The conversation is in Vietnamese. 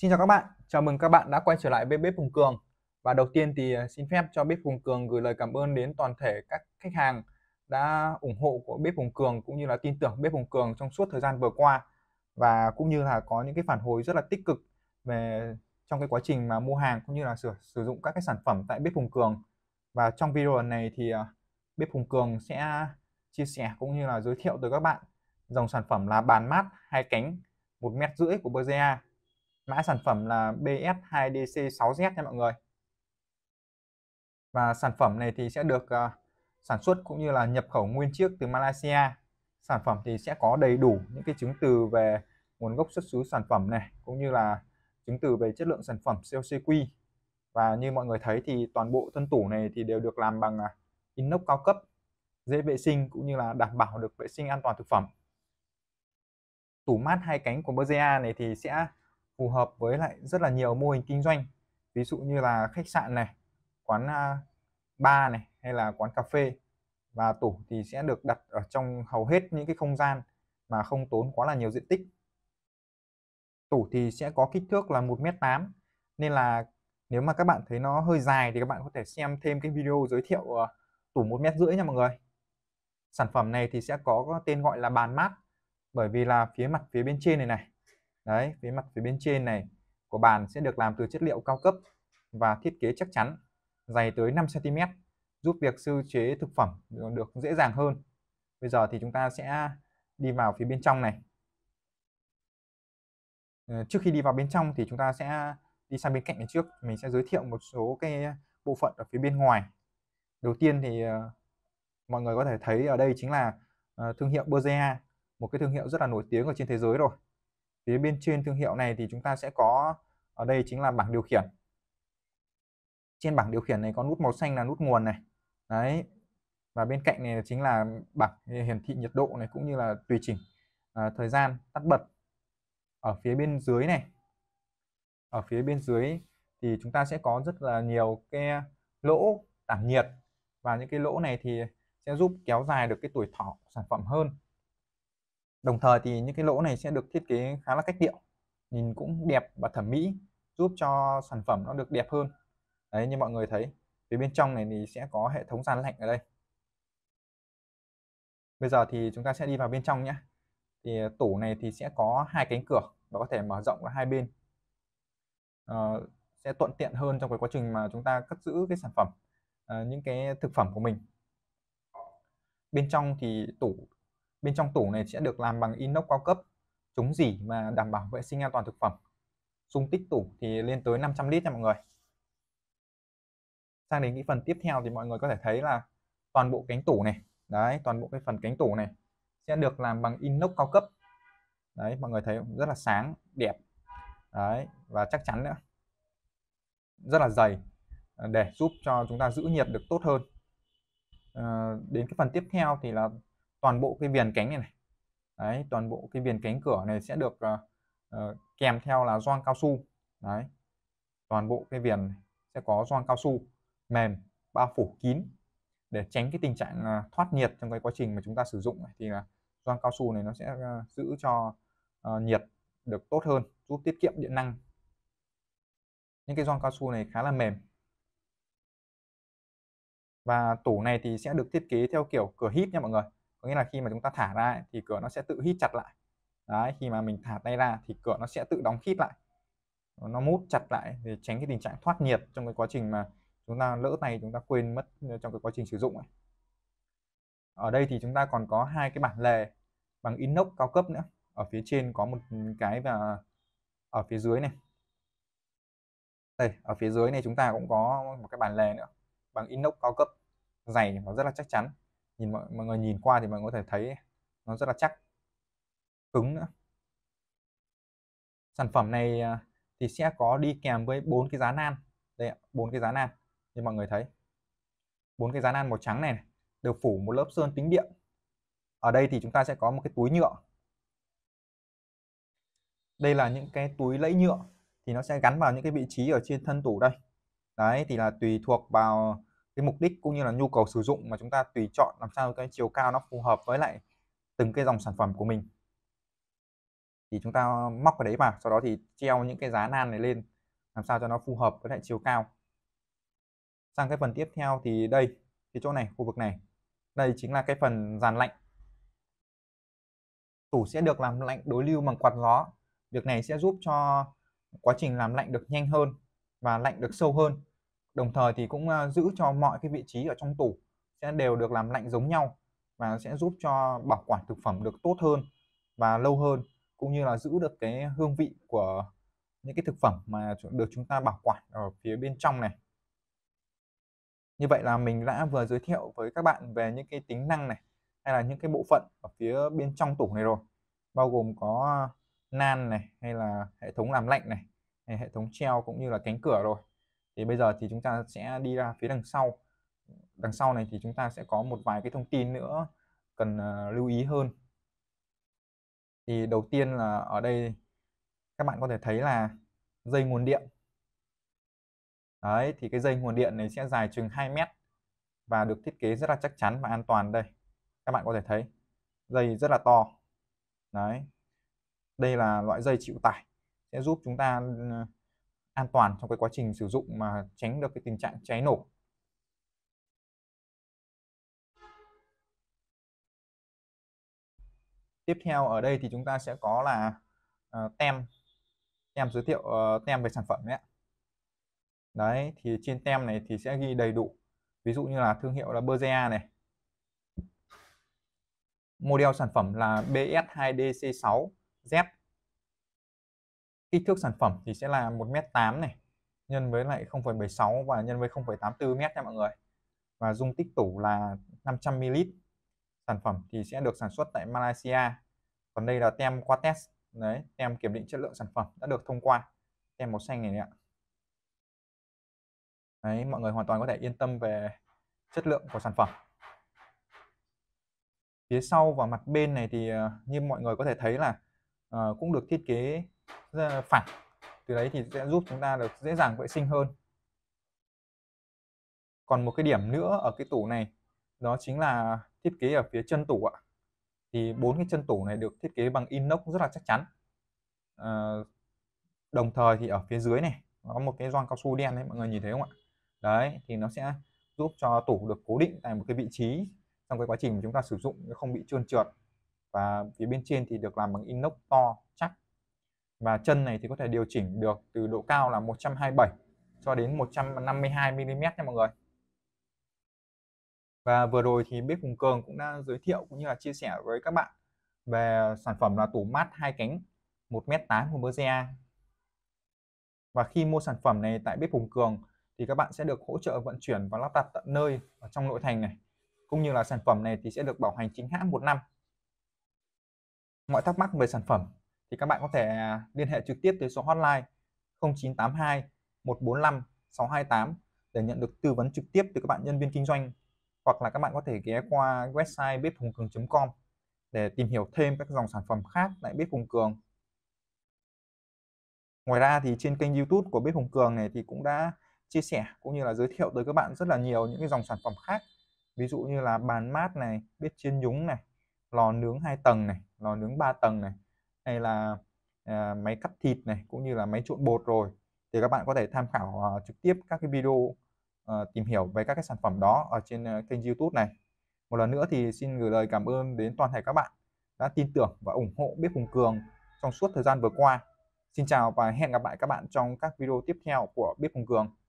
Xin chào các bạn, chào mừng các bạn đã quay trở lại với Bếp Hùng Cường Và đầu tiên thì à, xin phép cho Bếp Hùng Cường gửi lời cảm ơn đến toàn thể các khách hàng đã ủng hộ của Bếp Hùng Cường cũng như là tin tưởng Bếp Hùng Cường trong suốt thời gian vừa qua và cũng như là có những cái phản hồi rất là tích cực về trong cái quá trình mà mua hàng cũng như là sử, sử dụng các cái sản phẩm tại Bếp Hùng Cường và trong video lần này thì à, Bếp Hùng Cường sẽ chia sẻ cũng như là giới thiệu tới các bạn dòng sản phẩm là bàn mát hai cánh một mét rưỡi của Bergea mã sản phẩm là BS2DC6Z nha mọi người và sản phẩm này thì sẽ được uh, sản xuất cũng như là nhập khẩu nguyên chiếc từ Malaysia sản phẩm thì sẽ có đầy đủ những cái chứng từ về nguồn gốc xuất xứ sản phẩm này cũng như là chứng từ về chất lượng sản phẩm COCQ và như mọi người thấy thì toàn bộ thân tủ này thì đều được làm bằng à, inox cao cấp dễ vệ sinh cũng như là đảm bảo được vệ sinh an toàn thực phẩm tủ mát hai cánh của Bergea này thì sẽ phù hợp với lại rất là nhiều mô hình kinh doanh ví dụ như là khách sạn này quán bar này hay là quán cà phê và tủ thì sẽ được đặt ở trong hầu hết những cái không gian mà không tốn quá là nhiều diện tích tủ thì sẽ có kích thước là một m tám nên là nếu mà các bạn thấy nó hơi dài thì các bạn có thể xem thêm cái video giới thiệu ờ, tủ một mét rưỡi nha mọi người sản phẩm này thì sẽ có tên gọi là bàn mát bởi vì là phía mặt phía bên trên này này đấy phía mặt phía bên trên này của bàn sẽ được làm từ chất liệu cao cấp và thiết kế chắc chắn dày tới 5 cm giúp việc sơ chế thực phẩm được dễ dàng hơn bây giờ thì chúng ta sẽ đi vào phía bên trong này ờ, trước khi đi vào bên trong thì chúng ta sẽ đi sang bên cạnh này trước mình sẽ giới thiệu một số cái bộ phận ở phía bên ngoài đầu tiên thì ờ, mọi người có thể thấy ở đây chính là ờ, thương hiệu Bergea một cái thương hiệu rất là nổi tiếng ở trên thế giới rồi phía bên trên thương hiệu này thì chúng ta sẽ có ở đây chính là bảng điều khiển trên bảng điều khiển này có nút màu xanh là nút nguồn này đấy và bên cạnh này chính là bảng hiển thị nhiệt độ này cũng như là tùy chỉnh à, thời gian tắt bật ở phía bên dưới này ở phía bên dưới thì chúng ta sẽ có rất là nhiều cái lỗ tản nhiệt và những cái lỗ này thì sẽ giúp kéo dài được cái tuổi thọ của sản phẩm hơn Đồng thời thì những cái lỗ này sẽ được thiết kế khá là cách điệu, nhìn cũng đẹp và thẩm mỹ, giúp cho sản phẩm nó được đẹp hơn. Đấy như mọi người thấy, phía bên trong này thì sẽ có hệ thống giàn lạnh ở đây. Bây giờ thì chúng ta sẽ đi vào bên trong nhé. Thì à, tủ này thì sẽ có hai cánh cửa và có thể mở rộng ra hai bên. À, sẽ thuận tiện hơn trong cái quá trình mà chúng ta cất giữ cái sản phẩm, à, những cái thực phẩm của mình. Bên trong thì tủ bên trong tủ này sẽ được làm bằng inox cao cấp chống dỉ và đảm bảo vệ sinh an toàn thực phẩm dung tích tủ thì lên tới 500 lít nha mọi người sang đến cái phần tiếp theo thì mọi người có thể thấy là toàn bộ cánh tủ này đấy toàn bộ cái phần cánh tủ này sẽ được làm bằng inox cao cấp đấy mọi người thấy không? rất là sáng đẹp đấy và chắc chắn nữa rất là dày để giúp cho chúng ta giữ nhiệt được tốt hơn à, đến cái phần tiếp theo thì là toàn bộ cái viền cánh này này đấy toàn bộ cái viền cánh cửa này sẽ được uh, uh, kèm theo là gioăng cao su đấy toàn bộ cái viền sẽ có gioăng cao su mềm bao phủ kín để tránh cái tình trạng uh, thoát nhiệt trong cái quá trình mà chúng ta sử dụng thì là gioăng cao su này nó sẽ uh, giữ cho uh, nhiệt được tốt hơn giúp tiết kiệm điện năng những cái gioăng cao su này khá là mềm và tủ này thì sẽ được thiết kế theo kiểu cửa hít nha mọi người có nghĩa là khi mà chúng ta thả ra thì cửa nó sẽ tự hít chặt lại đấy khi mà mình thả tay ra thì cửa nó sẽ tự đóng khít lại nó mút chặt lại để tránh cái tình trạng thoát nhiệt trong cái quá trình mà chúng ta lỡ tay chúng ta quên mất ờ, trong cái quá trình sử dụng này. ở đây thì chúng ta còn có hai cái bản lề bằng inox cao cấp nữa ở phía trên có một cái và ở phía dưới này đây ở phía dưới này chúng ta cũng có một cái bản lề nữa bằng inox cao cấp dày và rất là chắc chắn nhìn mọi, mọi người nhìn qua thì mọi người có thể thấy nó rất là chắc cứng nữa sản phẩm này à, thì sẽ có đi kèm với bốn cái giá nan đây bốn cái giá nan như mọi người thấy bốn cái giá nan màu trắng này, này được phủ một lớp sơn tính điện ở đây thì chúng ta sẽ có một cái túi nhựa đây là những cái túi lẫy nhựa thì nó sẽ gắn vào những cái vị trí ở trên thân tủ đây đấy thì là tùy thuộc vào cái mục đích cũng như là nhu cầu sử dụng mà chúng ta tùy chọn làm sao cái chiều cao nó phù hợp với lại từng cái dòng sản phẩm của mình thì chúng ta móc vào đấy vào sau đó thì treo những cái giá nan này lên làm sao cho nó phù hợp với lại chiều cao sang cái phần tiếp theo thì đây cái chỗ này khu vực này đây chính là cái phần dàn lạnh tủ sẽ được làm lạnh đối lưu bằng quạt gió việc này sẽ giúp cho quá trình làm lạnh được nhanh hơn và lạnh được sâu hơn đồng thời thì cũng ờ, giữ cho mọi cái vị trí ở trong tủ sẽ đều được làm lạnh giống nhau và sẽ giúp cho bảo quản thực phẩm được tốt hơn và lâu hơn cũng như là giữ được cái hương vị của những cái thực phẩm mà được chúng ta bảo quản ở phía bên trong này như vậy là mình đã vừa giới thiệu với các bạn về những cái tính năng này hay là những cái bộ phận ở phía bên trong tủ này rồi bao gồm có nan này hay là hệ thống làm lạnh này hay hệ thống treo cũng như là cánh cửa rồi thì bây giờ thì chúng ta sẽ đi ra phía đằng sau đằng sau này thì chúng ta sẽ có một vài cái thông tin nữa cần ờ, lưu ý hơn thì đầu tiên là ở đây các bạn có thể thấy là dây nguồn điện đấy thì cái dây nguồn điện này sẽ dài chừng 2 mét và được thiết kế rất là chắc chắn và an toàn đây các bạn có thể thấy dây rất là to đấy đây là loại dây chịu tải sẽ giúp chúng ta ừ, an toàn trong cái quá trình sử dụng mà tránh được cái tình trạng cháy nổ tiếp theo ở đây thì chúng ta sẽ có là uh, tem tem giới thiệu uh, tem về sản phẩm đấy đấy thì trên tem này thì sẽ ghi đầy đủ ví dụ như là thương hiệu là Bergea này model sản phẩm là BS2DC6Z kích thước sản phẩm thì sẽ là 1m8 này nhân với lại 0,76 và nhân với 0,84 mét nha mọi người và dung tích tủ là 500 ml sản phẩm thì sẽ được sản xuất tại Malaysia còn đây là tem qua test đấy tem kiểm định chất lượng sản phẩm đã được thông qua tem màu xanh này, này ạ đấy mọi người hoàn toàn có thể yên tâm về chất lượng của sản phẩm phía sau và mặt bên này thì ờ, như mọi người có thể thấy là uh, cũng được thiết kế phẳng từ đấy thì sẽ giúp chúng ta được dễ dàng vệ sinh hơn còn một cái điểm nữa ở cái tủ này đó chính là thiết kế ở phía chân tủ ạ thì bốn cái chân tủ này được thiết kế bằng inox rất là chắc chắn à, đồng thời thì ở phía dưới này nó có một cái gioăng cao su đen đấy mọi người nhìn thấy không ạ đấy thì nó sẽ giúp cho tủ được cố định tại một cái vị trí trong cái quá trình mà chúng ta sử dụng không bị trơn trượt và phía bên trên thì được làm bằng inox to chắc và chân này thì có thể điều chỉnh được từ độ cao là 127 cho đến 152 mm nha mọi người và vừa rồi thì bếp Hùng Cường cũng đã giới thiệu cũng như là chia sẻ với các bạn về sản phẩm là tủ mát hai cánh 1m8 của Berger và khi mua sản phẩm này tại bếp Hùng Cường thì các bạn sẽ được hỗ trợ vận chuyển và lắp đặt tận nơi ở trong nội thành này cũng như là sản phẩm này thì sẽ được bảo hành chính hãng một năm mọi thắc mắc về sản phẩm thì các bạn có thể à, liên hệ trực tiếp tới số hotline 0982 145 628 để nhận được tư vấn trực tiếp từ các bạn nhân viên kinh doanh hoặc là các bạn có thể ghé qua website bếp hùng cường.com để tìm hiểu thêm các dòng sản phẩm khác tại bếp hùng cường. Ngoài ra thì trên kênh YouTube của bếp hùng cường này thì cũng đã chia sẻ cũng như là giới thiệu tới các bạn rất là nhiều những cái dòng sản phẩm khác ví dụ như là bàn mát này, bếp chiên nhúng này, lò nướng hai tầng này, lò nướng ba tầng này, hay là à, máy cắt thịt này cũng như là máy trộn bột rồi thì các bạn có thể tham khảo à, trực tiếp các cái video à, tìm hiểu về các cái sản phẩm đó ở trên à, kênh YouTube này một lần nữa thì xin gửi lời cảm ơn đến toàn thể các bạn đã tin tưởng và ủng hộ bếp Hùng Cường trong suốt thời gian vừa qua. Xin chào và hẹn gặp lại các bạn trong các video tiếp theo của bếp Hùng Cường.